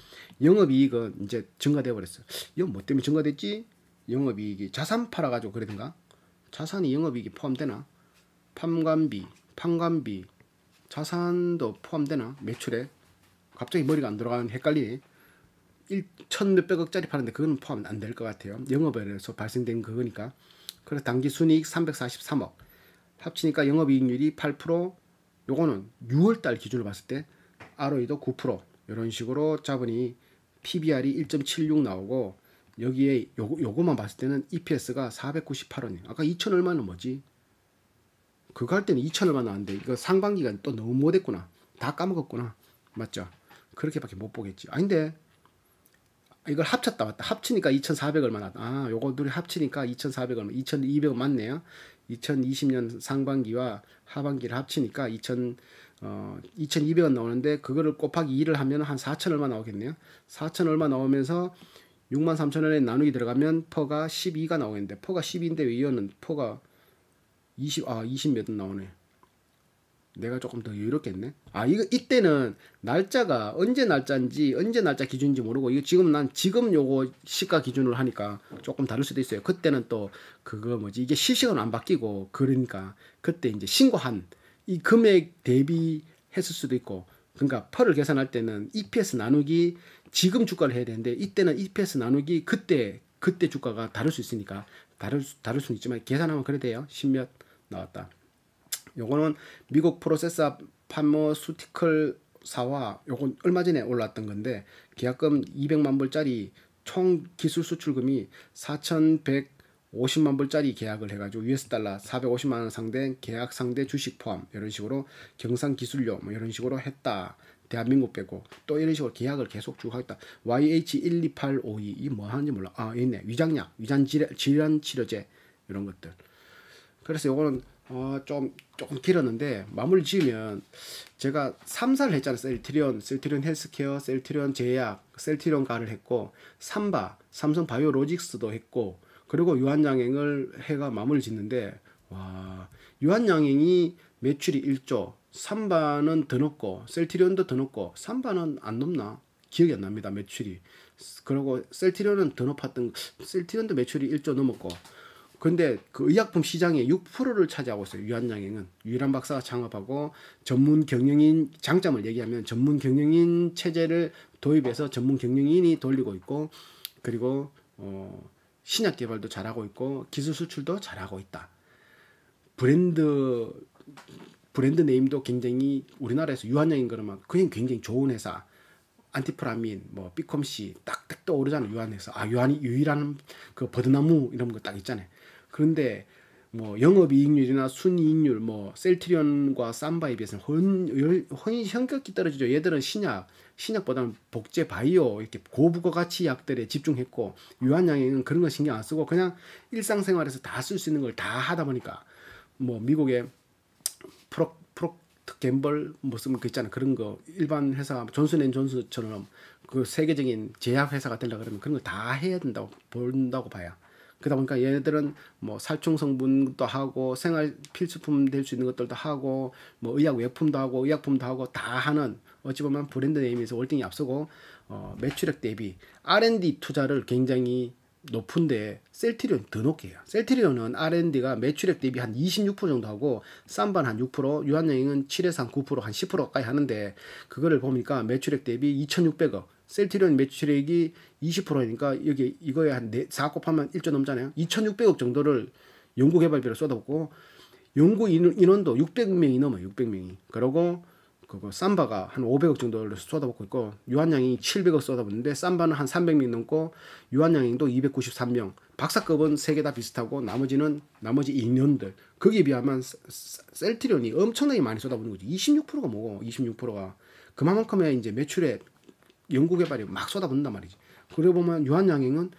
영업이익은 이제 증가돼 버렸어요. 이건 뭐 때문에 증가됐지? 영업이익이 자산 팔아가지고 그러든가 자산이 영업이익이 포함되나? 판관비, 판관비, 자산도 포함되나? 매출에? 갑자기 머리가 안들어가는 헷갈리네. 1천 몇백억짜리 파는데 그건 포함 안 될 것 같아요. 영업에서 발생된 그거니까. 그래서 당기 순이익 343억. 합치니까 영업이익률이 8%. 요거는 6월달 기준으로 봤을 때 ROE도 9% 이런 식으로 잡으니 PBR이 1.76 나오고 여기에 요, 요것만 봤을 때는 EPS가 498원이에요. 아까 2천 얼마는 뭐지? 그거 할 때는 2천 얼마나 왔는데 이거 상반기가 또 너무 못했구나 다 까먹었구나 맞죠 그렇게밖에 못 보겠지 아닌데 아, 이걸 합쳤다 왔다 합치니까 2,400 얼마나 왔아 요거 둘이 합치니까 2,400 얼마 2,200 맞네요 2020년 상반기와 하반기를 합치니까 2,000 어, 2,200원 나오는데 그거를 곱하기 2를 하면 한4천 얼마 나오겠네요 4천 얼마 나오면서 63,000원에 나누기 들어가면 퍼가 12가 나오겠는데 퍼가 12인데 왜 이어는 퍼가 20, 아, 20몇은 나오네. 내가 조금 더 여유롭게 했네. 아, 이거, 이때는 날짜가 언제 날짜인지, 언제 날짜 기준인지 모르고, 이거 지금 난 지금 요거 시가 기준으로 하니까 조금 다를 수도 있어요. 그때는 또, 그거 뭐지, 이게 실시간 안 바뀌고, 그러니까, 그때 이제 신고한 이 금액 대비했을 수도 있고, 그러니까 펄을 계산할 때는 EPS 나누기 지금 주가를 해야 되는데 이때는 EPS 나누기 그때 그때 주가가 다를 수 있으니까 다를 다를 수는 있지만 계산하면 그래 돼요. 십몇 나왔다. 요거는 미국 프로세서 파머수티클사와 요건 얼마 전에 올랐던 건데 계약금 200만 불짜리 총 기술 수출금이 4,150만 불짜리 계약을 해가지고 US 달러 450만 원 상대 계약 상대 주식 포함 이런 식으로 경상 기술료 뭐 이런 식으로 했다. 대한민국 빼고 또 이런 식으로 계약을 계속 쭉 하겠다. YH12852 이뭐 하는지 몰라. 아 있네. 위장약, 위장 질환 치료제 이런 것들. 그래서 요거는 어, 좀 조금 길었는데 마무리 지으면 제가 3사를 했잖아요. 셀트리온, 셀트리온 헬스케어, 셀트리온 제약, 셀트리온 가를 했고 삼바, 삼성 바이오로직스도 했고 그리고 유한양행을 해가 마무리 짓는데 와 유한양행이 매출이 1조, 삼바는 더 높고 셀트리온도 더 높고 삼바는 안 높나? 기억이 안 납니다. 매출이. 그리고 셀트리온은 더 높았던 셀트리온도 매출이 1조 넘었고 근데 그 의약품 시장의 6%를 차지하고 있어요. 유한양행은 유일한 박사가 창업하고 전문 경영인 장점을 얘기하면 전문 경영인 체제를 도입해서 전문 경영인이 돌리고 있고 그리고 어 신약 개발도 잘하고 있고 기술 수출도 잘하고 있다. 브랜드 브랜드 네임도 굉장히 우리나라에서 유한양인 그러면 그냥 굉장히 좋은 회사. 안티프라민, 뭐비컴시 딱딱 떠오르잖아요. 유한에서 아 유한이 유일한 그 버드나무 이런 거 딱 있잖아요. 그런데 뭐 영업이익률이나 순이익률 뭐 셀트리온과 쌈바에 비해서는 훨씬 현격히 떨어지죠 얘들은 신약 신약보다는 복제 바이오 이렇게 고부가 가치 약들에 집중했고 유한양에는 그런 거 신경 안 쓰고 그냥 일상생활에서 다 쓸 수 있는 걸 다 하다 보니까 뭐 미국의 프로 프로트 갬벌 무슨 뭐그 있잖아 그런 거 일반 회사 존슨앤존슨처럼 그 세계적인 제약 회사가 되려 그러면 그런 거 다 해야 된다고 본다고 봐요. 그러다 보니까 얘들은 네뭐 살충 성분도 하고 생활 필수품 될 수 있는 것들도 하고 뭐 의약 외품도 하고 의약품도 하고 다 하는 어찌 보면 브랜드 네임에서 월등히 앞서고 어, 매출액 대비 R&D 투자를 굉장히 높은데 셀트리온 더 높게 요 셀트리온은 R&D가 매출액 대비 한 26% 정도 하고 쌈반 한 6%, 유한여행은 7에서 한 9%, 한 10%가까이 하는데 그거를 보니까 매출액 대비 2,600억, 셀티리온 매출액이 20%니까 여기 이거에 한4 곱하면 1조 넘잖아요. 2,600억 정도를 연구개발비로 쏟아붓고 연구 인원도 600명이 넘어요. 600명이. 그러고 그거 삼바가 한 500억 정도를 쏟아붓고 있고 유한양이 700억 쏟아붓는데 삼바는 한 300명 넘고 유한양이도 293명 박사급은 세 개 다 비슷하고 나머지는 나머지 인원들 거기에 비하면 셀트리온이 엄청나게 많이 쏟아붓는 거죠 26%가 뭐고 26%가 그만큼의 이제 매출액 연구 개발에 막 쏟아붓는단 말이지. 그래 보면 유한양행은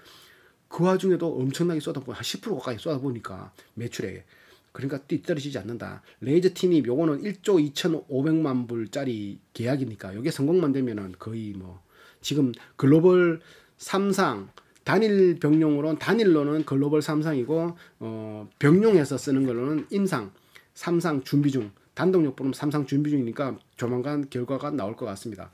그 와중에도 엄청나게 쏟아보고 한10% 가까이 쏟아보니까 매출에 그러니까 뒤떨어지지 않는다. 레이저 팀이 요거는 1조 2,500만 불짜리 계약이니까 요게 성공만 되면은 거의 뭐 지금 글로벌 3상 단일 병용으로는 단일로는 글로벌 3상이고 어 병용해서 쓰는 걸로는 임상 3상 준비 중 단독 요법은 3상 준비 중이니까 조만간 결과가 나올 것 같습니다.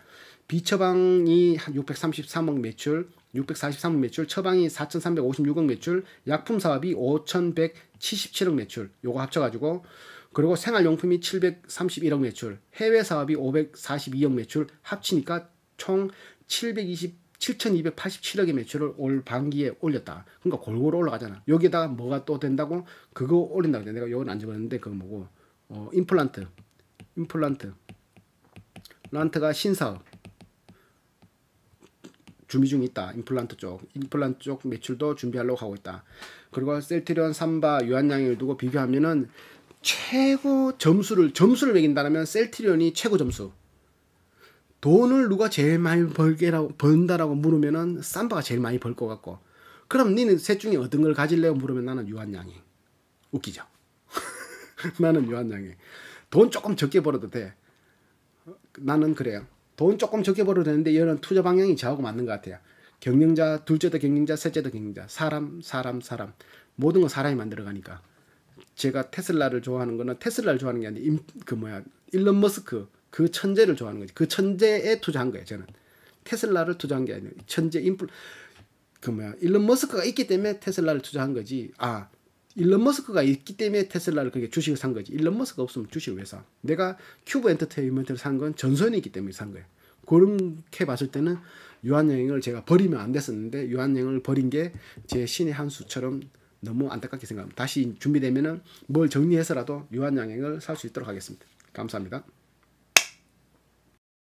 비처방이 한 633억 매출, 643억 매출, 처방이 4,356억 매출, 약품 사업이 5,177억 매출, 요거 합쳐가지고, 그리고 생활용품이 731억 매출, 해외 사업이 542억 매출, 합치니까 총 720, 7,287억의 매출을 올 반기에 올렸다. 그러니까 골고루 올라가잖아. 여기다가 에 뭐가 또 된다고? 그거 올린다고. 데 내가 요건 안 적었는데 그거 뭐고. 어, 임플란트. 임플란트. 란트가 신사업. 준비 중 있다. 임플란트 쪽. 임플란트 쪽 매출도 준비하려고 하고 있다. 그리고 셀트리온 삼바 유한양을 두고 비교하면은 최고 점수를 점수를 매긴다면 셀트리온이 최고 점수. 돈을 누가 제일 많이 벌게라고 번다라고 물으면은 삼바가 제일 많이 벌 것 같고. 그럼 니는 셋 중에 어떤 걸 가질래요? 물으면 나는 유한양이. 웃기죠. 나는 유한양이. 돈 조금 적게 벌어도 돼. 나는 그래요. 돈 조금 적게 벌어도 되는데 이런 투자 방향이 저하고 맞는 것 같아요. 경영자, 둘째도 경영자, 셋째도 경영자. 사람, 사람, 사람. 모든 거 사람이 만들어가니까. 제가 테슬라를 좋아하는 거는 테슬라를 좋아하는 게 아니라 임, 그 뭐야 일론 머스크 그 천재를 좋아하는 거지. 그 천재에 투자한 거예요. 저는 테슬라를 투자한 게 아니에요. 천재 인플 그 뭐야 일론 머스크가 있기 때문에 테슬라를 투자한 거지. 아 일론 머스크가 있기 때문에 테슬라를 그게 주식을 산 거지. 일론 머스크 없으면 주식을 왜 사? 내가 큐브 엔터테인먼트를 산 건 전선이기 때문에 산 거예요. 그렇게 봤을 때는 유한여행을 제가 버리면 안 됐었는데 유한여행을 버린 게 제 신의 한 수처럼 너무 안타깝게 생각합니다. 다시 준비되면뭘 정리해서라도 유한여행을 살 수 있도록 하겠습니다. 감사합니다.